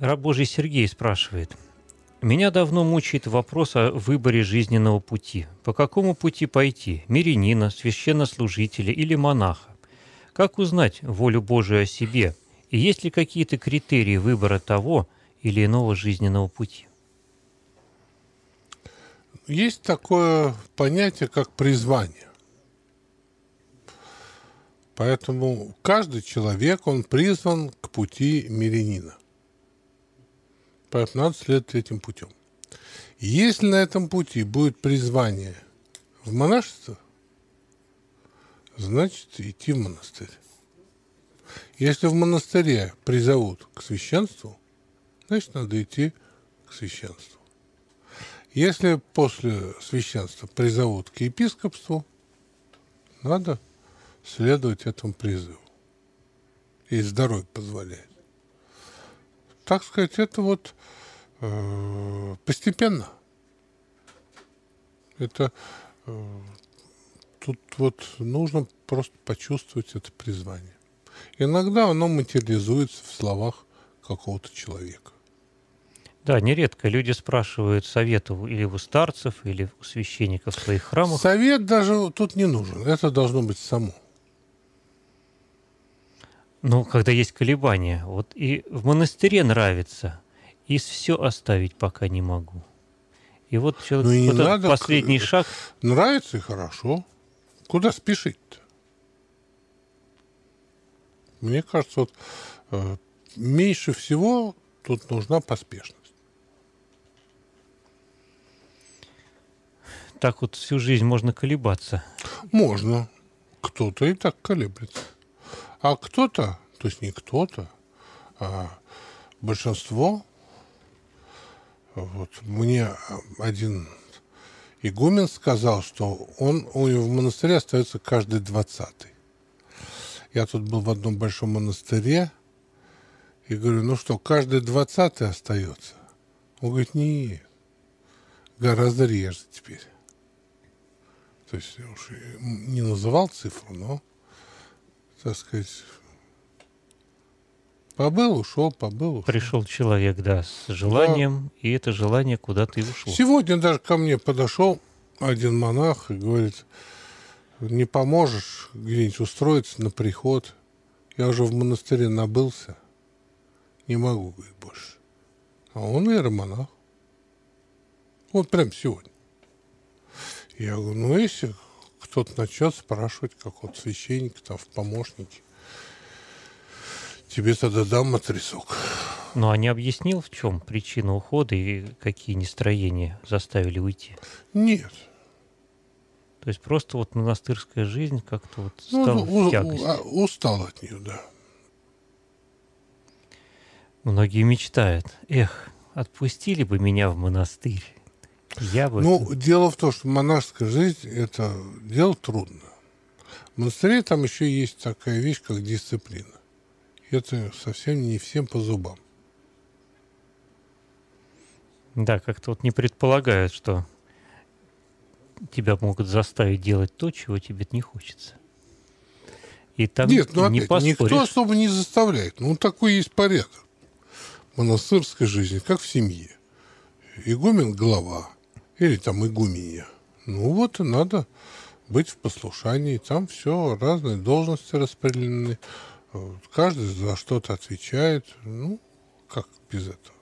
Раб Божий Сергей спрашивает. Меня давно мучает вопрос о выборе жизненного пути. По какому пути пойти? Мирянина, священнослужителя или монаха? Как узнать волю Божию о себе? И есть ли какие-то критерии выбора того или иного жизненного пути? Есть такое понятие, как призвание. Поэтому каждый человек, он призван к пути мирянина – 15 лет этим путем. Если на этом пути будет призвание в монашество, значит идти в монастырь. Если в монастыре призовут к священству, значит надо идти к священству. Если после священства призовут к епископству, надо следовать этому призыву. И здоровье позволяет. Так сказать, это вот Э, постепенно. Это э, тут вот нужно просто почувствовать это призвание. Иногда оно материализуется в словах какого-то человека. Да, нередко люди спрашивают советов или у старцев, или у священников в своих храмах. Совет даже тут не нужен. Это должно быть само. Ну, когда есть колебания. Вот и в монастыре нравится – и все оставить пока не могу. И вот человек, ну, вот надо, последний к... шаг. Нравится и хорошо. Куда спешить-то? Мне кажется, вот э, меньше всего тут нужна поспешность. Так вот всю жизнь можно колебаться. Можно. Кто-то и так колеблется. А кто-то, то есть не кто-то, а большинство вот. Мне один игумен сказал, что он, у него в монастыре остается каждый двадцатый. Я тут был в одном большом монастыре, и говорю, ну что, каждый двадцатый остается? Он говорит, не, гораздо реже теперь. То есть я уж не называл цифру, но, так сказать, Побыл, ушел, побыл. Ушел. Пришел человек, да, с желанием, да. и это желание куда-то и ушло. Сегодня даже ко мне подошел один монах и говорит, не поможешь где-нибудь устроиться на приход. Я уже в монастыре набылся. Не могу говорит, больше. А он иеромонах. Вот прям сегодня. Я говорю, ну если кто-то начнет спрашивать, как вот священник там в помощнике, тебе тогда дам матрисок. Ну, а не объяснил, в чем причина ухода и какие нестроения заставили уйти? Нет. То есть просто вот монастырская жизнь как-то вот ну, стала ну, в тягость. А, устал от нее, да. Многие мечтают. Эх, отпустили бы меня в монастырь. Я бы... Ну, дело в том, что монашеская жизнь – это дело трудно. В монастыре там еще есть такая вещь, как дисциплина это совсем не всем по зубам. Да, как-то вот не предполагают, что тебя могут заставить делать то, чего тебе не хочется. И там Нет, ну не опять, никто особо не заставляет. Ну, такой есть порядок Монастырская жизнь, как в семье. Игумен – глава, или там игуменья. Ну, вот и надо быть в послушании. Там все, разные должности распределены. Каждый за что-то отвечает. Ну, как без этого?